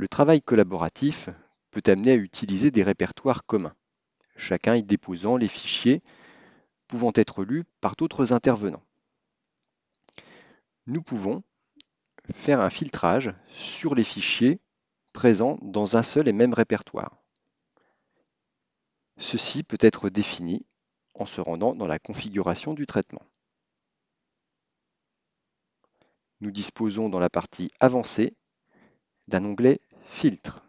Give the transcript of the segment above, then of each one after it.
Le travail collaboratif peut amener à utiliser des répertoires communs, chacun y déposant les fichiers pouvant être lus par d'autres intervenants. Nous pouvons faire un filtrage sur les fichiers présents dans un seul et même répertoire. Ceci peut être défini en se rendant dans la configuration du traitement. Nous disposons dans la partie avancée d'un onglet Filtre.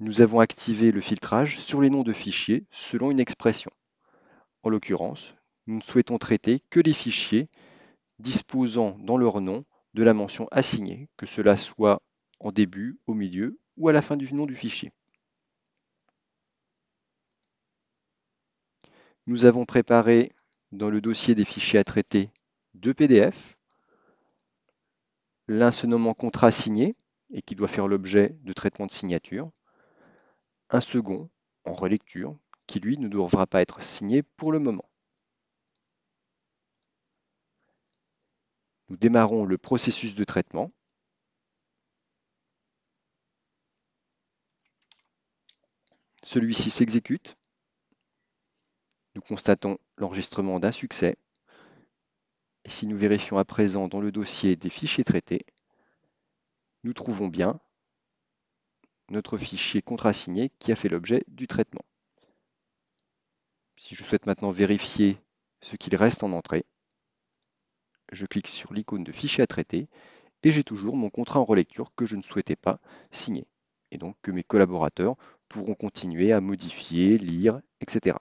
Nous avons activé le filtrage sur les noms de fichiers selon une expression. En l'occurrence, nous ne souhaitons traiter que les fichiers disposant dans leur nom de la mention assignée, que cela soit en début, au milieu ou à la fin du nom du fichier. Nous avons préparé dans le dossier des fichiers à traiter deux PDF, l'un se nommant contrat signé et qui doit faire l'objet de traitement de signature. Un second en relecture qui, lui, ne devra pas être signé pour le moment. Nous démarrons le processus de traitement. Celui-ci s'exécute. Nous constatons l'enregistrement d'un succès. Et si nous vérifions à présent dans le dossier des fichiers traités, nous trouvons bien notre fichier signé qui a fait l'objet du traitement. Si je souhaite maintenant vérifier ce qu'il reste en entrée, je clique sur l'icône de fichier à traiter et j'ai toujours mon contrat en relecture que je ne souhaitais pas signer et donc que mes collaborateurs pourront continuer à modifier, lire, etc.